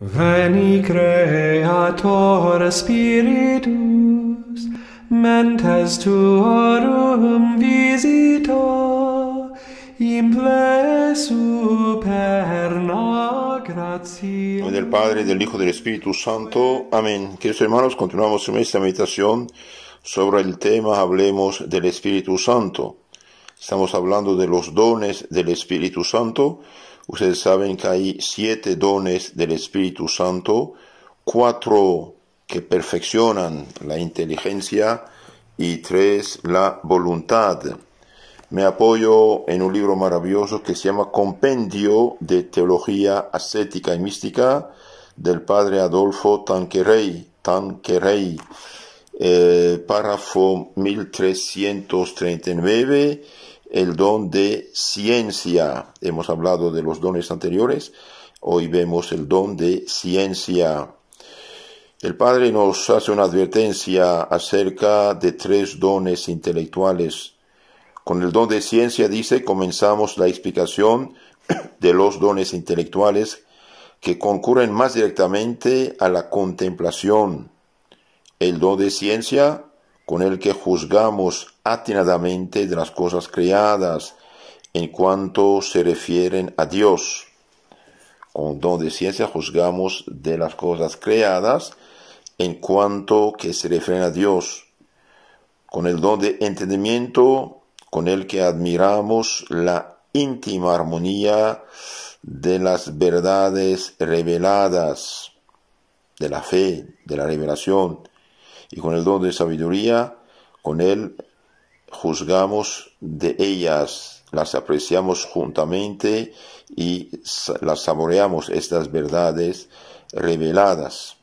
Veni Creator Spiritus, mentes tuorum visita, in ple superna gratia. del Padre, del Hijo, del Espíritu Santo. Amén. Queridos hermanos, continuamos en esta meditación sobre el tema Hablemos del Espíritu Santo. Estamos hablando de los dones del Espíritu Santo. Ustedes saben que hay siete dones del Espíritu Santo, cuatro que perfeccionan la inteligencia y tres la voluntad. Me apoyo en un libro maravilloso que se llama Compendio de Teología Ascética y Mística del padre Adolfo Tanquerey, Tanquerey eh, párrafo 1339 el don de ciencia. Hemos hablado de los dones anteriores, hoy vemos el don de ciencia. El Padre nos hace una advertencia acerca de tres dones intelectuales. Con el don de ciencia, dice, comenzamos la explicación de los dones intelectuales que concurren más directamente a la contemplación. El don de ciencia con el que juzgamos atinadamente de las cosas creadas en cuanto se refieren a Dios. Con don de ciencia juzgamos de las cosas creadas en cuanto que se refieren a Dios. Con el don de entendimiento con el que admiramos la íntima armonía de las verdades reveladas, de la fe, de la revelación, y con el don de sabiduría, con él juzgamos de ellas, las apreciamos juntamente y las saboreamos estas verdades reveladas.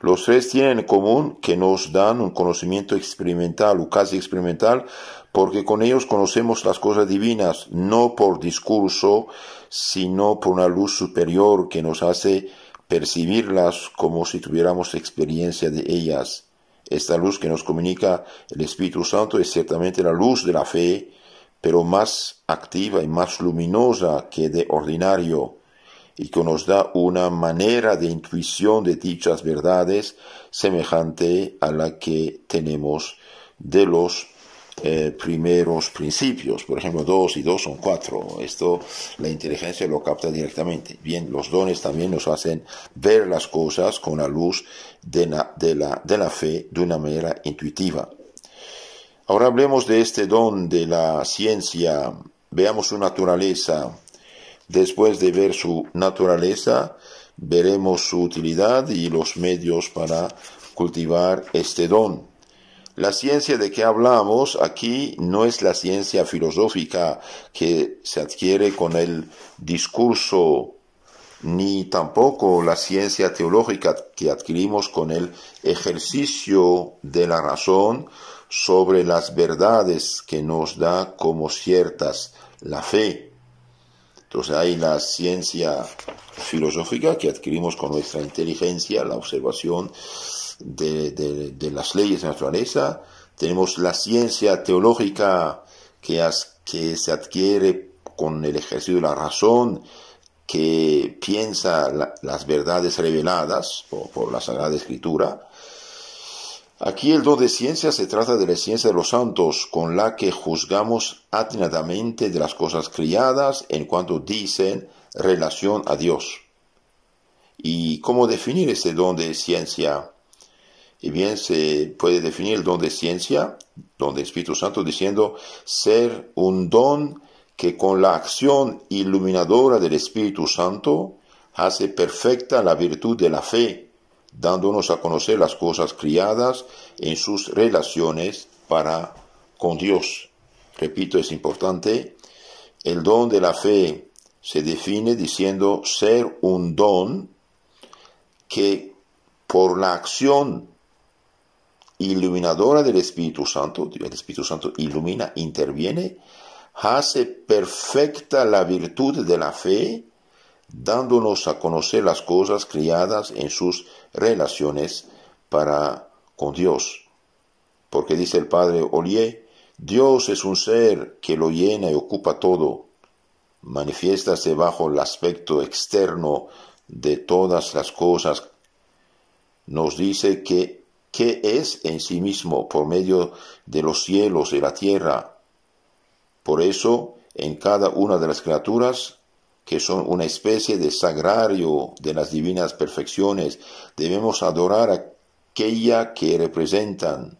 Los tres tienen en común que nos dan un conocimiento experimental o casi experimental, porque con ellos conocemos las cosas divinas, no por discurso, sino por una luz superior que nos hace percibirlas como si tuviéramos experiencia de ellas. Esta luz que nos comunica el Espíritu Santo es ciertamente la luz de la fe, pero más activa y más luminosa que de ordinario, y que nos da una manera de intuición de dichas verdades semejante a la que tenemos de los eh, primeros principios, por ejemplo, dos y dos son cuatro. Esto la inteligencia lo capta directamente. Bien, los dones también nos hacen ver las cosas con la luz de la, de la fe de una manera intuitiva. Ahora hablemos de este don de la ciencia, veamos su naturaleza. Después de ver su naturaleza, veremos su utilidad y los medios para cultivar este don. La ciencia de que hablamos aquí no es la ciencia filosófica que se adquiere con el discurso, ni tampoco la ciencia teológica que adquirimos con el ejercicio de la razón sobre las verdades que nos da como ciertas la fe. Entonces hay la ciencia filosófica que adquirimos con nuestra inteligencia, la observación, de, las leyes de naturaleza, tenemos la ciencia teológica que, que se adquiere con el ejercicio de la razón, que piensa las verdades reveladas por, por, la Sagrada Escritura. Aquí el don de ciencia se trata de la ciencia de los santos, con la que juzgamos atinadamente de las cosas criadas en cuanto dicen relación a Dios. ¿Y cómo definir ese don de ciencia? y bien se puede definir el don de ciencia, don de Espíritu Santo, diciendo ser un don que con la acción iluminadora del Espíritu Santo hace perfecta la virtud de la fe, dándonos a conocer las cosas criadas en sus relaciones para con Dios. Repito, es importante, el don de la fe se define diciendo ser un don que por la acción iluminadora del Espíritu Santo, el Espíritu Santo ilumina, interviene, hace perfecta la virtud de la fe, dándonos a conocer las cosas criadas en sus relaciones para con Dios. Porque dice el Padre Olier, Dios es un ser que lo llena y ocupa todo, manifiestase bajo el aspecto externo de todas las cosas. Nos dice que que es en sí mismo por medio de los cielos y la tierra. Por eso, en cada una de las criaturas, que son una especie de sagrario de las divinas perfecciones, debemos adorar aquella que representan.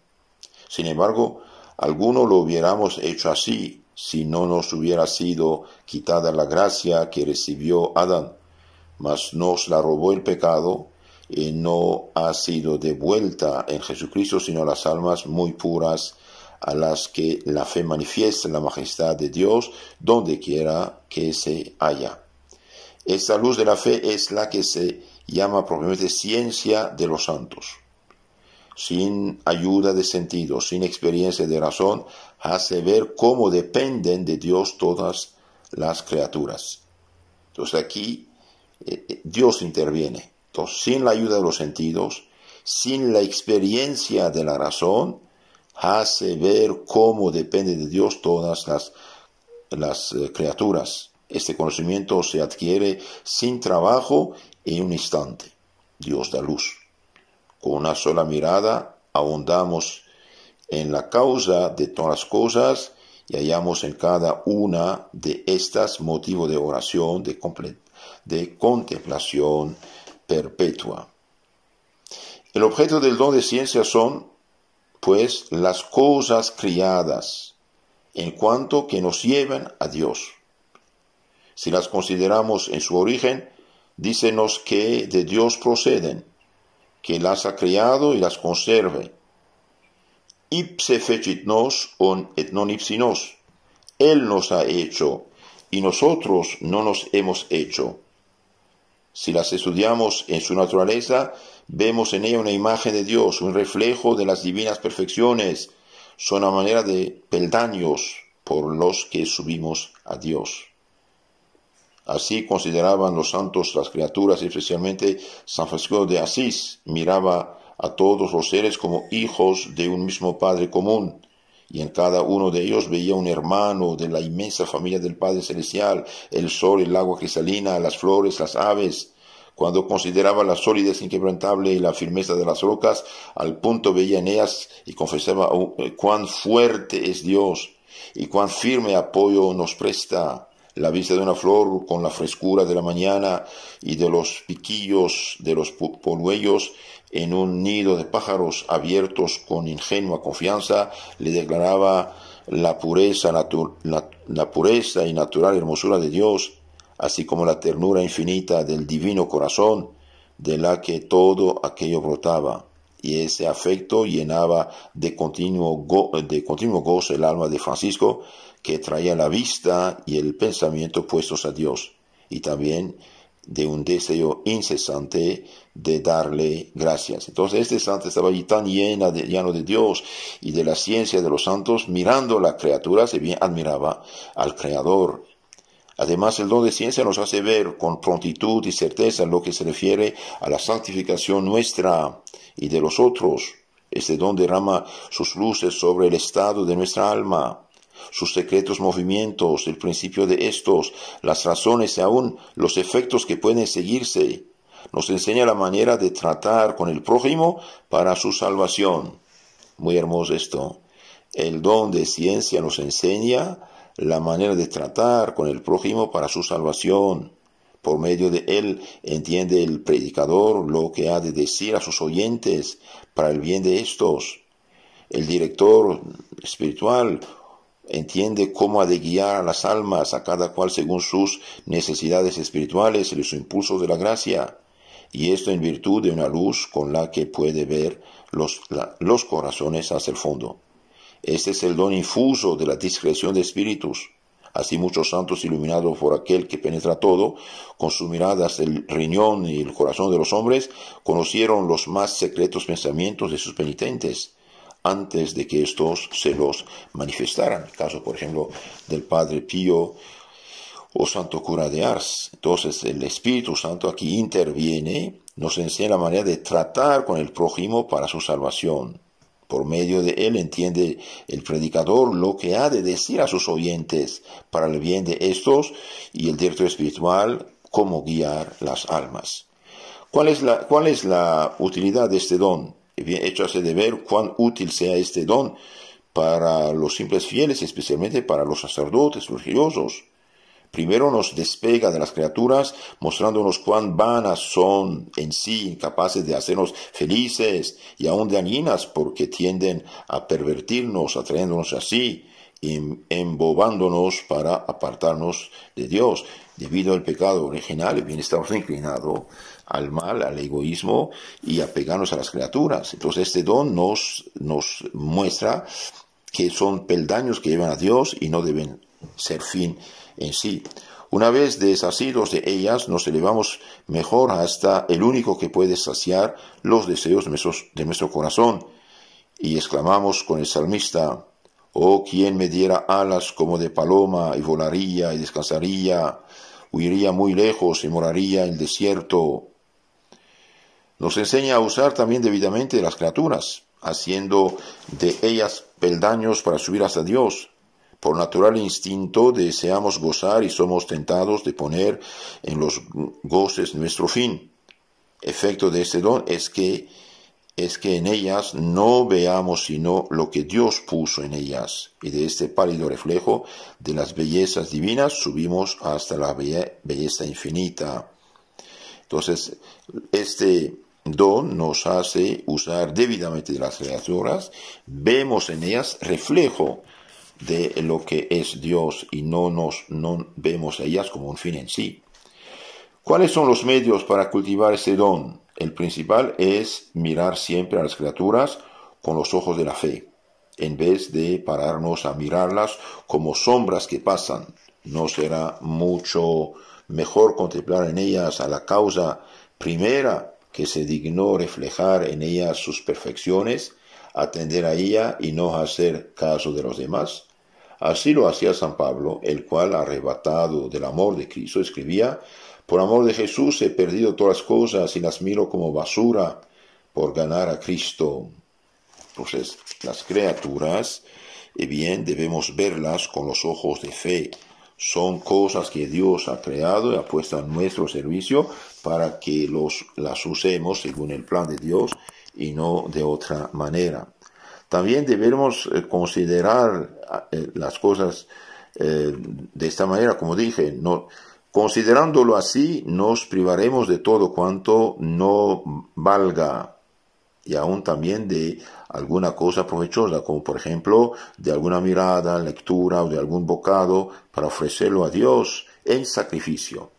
Sin embargo, alguno lo hubiéramos hecho así si no nos hubiera sido quitada la gracia que recibió Adán, mas nos la robó el pecado no ha sido devuelta en Jesucristo, sino las almas muy puras a las que la fe manifiesta la majestad de Dios donde quiera que se haya. Esta luz de la fe es la que se llama propiamente ciencia de los santos. Sin ayuda de sentido, sin experiencia de razón, hace ver cómo dependen de Dios todas las criaturas. Entonces aquí eh, eh, Dios interviene sin la ayuda de los sentidos, sin la experiencia de la razón, hace ver cómo depende de Dios todas las, las eh, criaturas. Este conocimiento se adquiere sin trabajo en un instante. Dios da luz. Con una sola mirada ahondamos en la causa de todas las cosas y hallamos en cada una de estas motivo de oración, de, de contemplación, perpetua. El objeto del don de ciencia son, pues, las cosas criadas, en cuanto que nos llevan a Dios. Si las consideramos en su origen, dícenos que de Dios proceden, que las ha creado y las conserve. Ipse fecit nos on et non ipsi nos. Él nos ha hecho, y nosotros no nos hemos hecho si las estudiamos en su naturaleza, vemos en ella una imagen de Dios, un reflejo de las divinas perfecciones. Son a manera de peldaños por los que subimos a Dios. Así consideraban los santos las criaturas, especialmente San Francisco de Asís miraba a todos los seres como hijos de un mismo Padre común y en cada uno de ellos veía un hermano de la inmensa familia del Padre Celestial, el sol, el agua cristalina, las flores, las aves. Cuando consideraba la sólidez inquebrantable y la firmeza de las rocas, al punto veía en ellas y confesaba oh, eh, cuán fuerte es Dios y cuán firme apoyo nos presta la vista de una flor con la frescura de la mañana y de los piquillos de los polluelos en un nido de pájaros abiertos con ingenua confianza, le declaraba la pureza, la, pureza y natural hermosura de Dios, así como la ternura infinita del divino corazón, de la que todo aquello brotaba, y ese afecto llenaba de continuo, de continuo gozo el alma de Francisco, que traía la vista y el pensamiento puestos a Dios, y también de un deseo incesante de darle gracias. Entonces este santo estaba allí tan llena de, lleno de Dios y de la ciencia de los santos, mirando la criatura, se bien admiraba al Creador. Además, el don de ciencia nos hace ver con prontitud y certeza lo que se refiere a la santificación nuestra y de los otros. Este don derrama sus luces sobre el estado de nuestra alma sus secretos movimientos, el principio de estos, las razones y aún los efectos que pueden seguirse. Nos enseña la manera de tratar con el prójimo para su salvación. Muy hermoso esto. El don de ciencia nos enseña la manera de tratar con el prójimo para su salvación. Por medio de él entiende el predicador lo que ha de decir a sus oyentes para el bien de estos. El director espiritual entiende cómo ha de guiar a las almas, a cada cual según sus necesidades espirituales y los impulsos de la gracia, y esto en virtud de una luz con la que puede ver los, los corazones hacia el fondo. Este es el don infuso de la discreción de espíritus. Así muchos santos iluminados por aquel que penetra todo, con sus miradas el riñón y el corazón de los hombres, conocieron los más secretos pensamientos de sus penitentes antes de que estos se los manifestaran. El caso, por ejemplo, del Padre Pío o Santo Cura de Ars. Entonces el Espíritu Santo aquí interviene, nos enseña la manera de tratar con el prójimo para su salvación. Por medio de él entiende el predicador lo que ha de decir a sus oyentes para el bien de estos y el director espiritual cómo guiar las almas. ¿Cuál es la, cuál es la utilidad de este don? échase de ver cuán útil sea este don para los simples fieles, especialmente para los sacerdotes religiosos. Primero nos despega de las criaturas, mostrándonos cuán vanas son en sí, incapaces de hacernos felices y aún dañinas, porque tienden a pervertirnos, atrayéndonos así, em, embobándonos para apartarnos de Dios. Debido al pecado original, el bienestar inclinado al mal, al egoísmo y a a las criaturas. Entonces este don nos, nos muestra que son peldaños que llevan a Dios y no deben ser fin en sí. Una vez desasidos de ellas, nos elevamos mejor hasta el único que puede saciar los deseos de nuestro, de nuestro corazón. Y exclamamos con el salmista, Oh, quien me diera alas como de paloma, y volaría y descansaría, huiría muy lejos y moraría en el desierto, nos enseña a usar también debidamente las criaturas, haciendo de ellas peldaños para subir hasta Dios. Por natural instinto deseamos gozar y somos tentados de poner en los goces nuestro fin. Efecto de este don es que es que en ellas no veamos sino lo que Dios puso en ellas, y de este pálido reflejo de las bellezas divinas subimos hasta la belleza infinita. Entonces, este don nos hace usar debidamente las criaturas, vemos en ellas reflejo de lo que es Dios y no nos vemos ellas como un fin en sí. ¿Cuáles son los medios para cultivar ese don? El principal es mirar siempre a las criaturas con los ojos de la fe, en vez de pararnos a mirarlas como sombras que pasan. No será mucho mejor contemplar en ellas a la causa primera que se dignó reflejar en ella sus perfecciones, atender a ella y no hacer caso de los demás. Así lo hacía San Pablo, el cual, arrebatado del amor de Cristo, escribía, Por amor de Jesús he perdido todas las cosas y las miro como basura por ganar a Cristo. Entonces, las criaturas, y eh bien, debemos verlas con los ojos de fe, son cosas que Dios ha creado y ha puesto a nuestro servicio para que los, las usemos según el plan de Dios y no de otra manera. También debemos eh, considerar eh, las cosas eh, de esta manera, como dije, no, considerándolo así, nos privaremos de todo cuanto no valga y aún también de alguna cosa provechosa, como por ejemplo de alguna mirada, lectura o de algún bocado para ofrecerlo a Dios en sacrificio.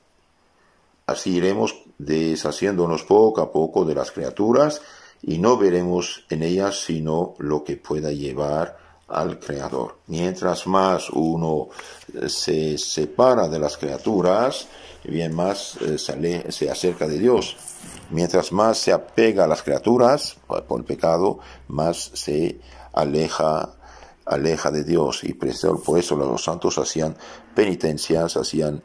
Así iremos deshaciéndonos poco a poco de las criaturas y no veremos en ellas sino lo que pueda llevar al Creador. Mientras más uno eh, se separa de las criaturas, bien más eh, se acerca de Dios. Mientras más se apega a las criaturas por el pecado, más se aleja aleja de Dios y por eso los santos hacían penitencias, hacían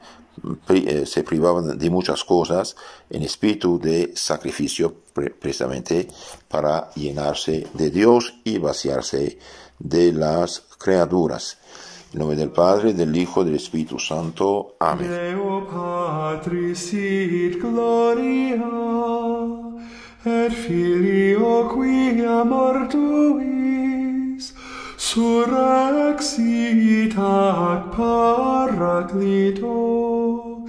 eh, se privaban de muchas cosas en espíritu de sacrificio precisamente para llenarse de Dios y vaciarse de las criaturas. En nombre del Padre, del Hijo, e del Espíritu Santo. Amén. Deo Patris et gloria, et Filio quia mortuis, surrexit ac paraclito,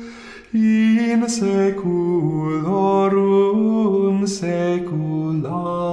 in seculorum seculam.